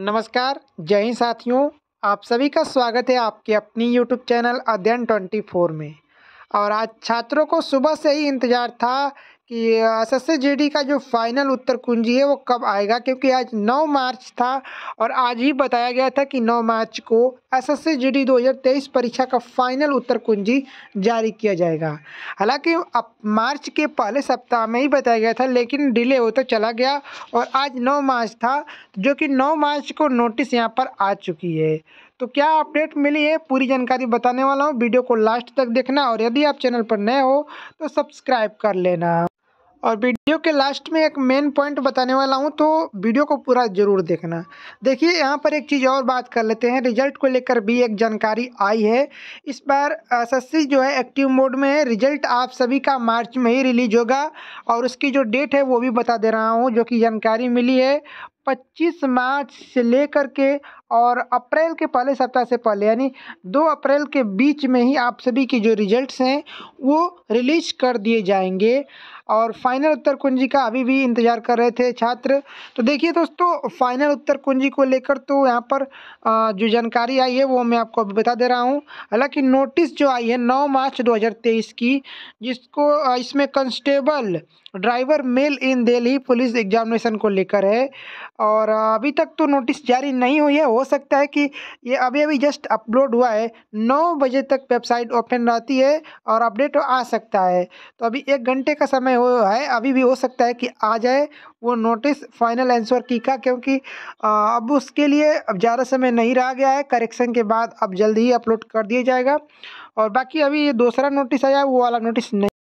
नमस्कार जय हिंद साथियों आप सभी का स्वागत है आपके अपनी यूट्यूब चैनल अध्ययन ट्वेंटी फोर में और आज छात्रों को सुबह से ही इंतज़ार था कि एस एस जी का जो फाइनल उत्तर कुंजी है वो कब आएगा क्योंकि आज 9 मार्च था और आज ही बताया गया था कि 9 मार्च को एस एस जी परीक्षा का फाइनल उत्तर कुंजी जारी किया जाएगा हालांकि अब मार्च के पहले सप्ताह में ही बताया गया था लेकिन डिले होता तो चला गया और आज 9 मार्च था जो कि 9 मार्च को नोटिस यहाँ पर आ चुकी है तो क्या अपडेट मिली है पूरी जानकारी बताने वाला हूँ वीडियो को लास्ट तक देखना और यदि आप चैनल पर नए हो तो सब्सक्राइब कर लेना और वीडियो के लास्ट में एक मेन पॉइंट बताने वाला हूँ तो वीडियो को पूरा ज़रूर देखना देखिए यहाँ पर एक चीज़ और बात कर लेते हैं रिजल्ट को लेकर भी एक जानकारी आई है इस बार सी जो है एक्टिव मोड में है रिजल्ट आप सभी का मार्च में ही रिलीज होगा और उसकी जो डेट है वो भी बता दे रहा हूँ जो कि जानकारी मिली है पच्चीस मार्च से लेकर के और अप्रैल के पहले सप्ताह से पहले यानी दो अप्रैल के बीच में ही आप सभी के जो रिजल्ट्स हैं वो रिलीज कर दिए जाएंगे और फाइनल उत्तर कुंजी का अभी भी इंतज़ार कर रहे थे छात्र तो देखिए दोस्तों फाइनल उत्तर कुंजी को लेकर तो यहाँ पर जो जानकारी आई है वो मैं आपको अभी बता दे रहा हूँ हालांकि नोटिस जो आई है नौ मार्च 2023 की जिसको इसमें constable driver male in Delhi police examination को लेकर है और अभी तक तो नोटिस जारी नहीं हुई है हो सकता है कि ये अभी अभी जस्ट अपलोड हुआ है नौ बजे तक वेबसाइट ओपन रहती है और अपडेट आ सकता है तो अभी एक घंटे का समय वो है अभी भी हो सकता है कि आ जाए वो नोटिस फाइनल आंसर की का क्योंकि अब उसके लिए अब ज़्यादा समय नहीं रह गया है करेक्शन के बाद अब जल्दी ही अपलोड कर दिया जाएगा और बाकी अभी ये दूसरा नोटिस आया वो वाला नोटिस नहीं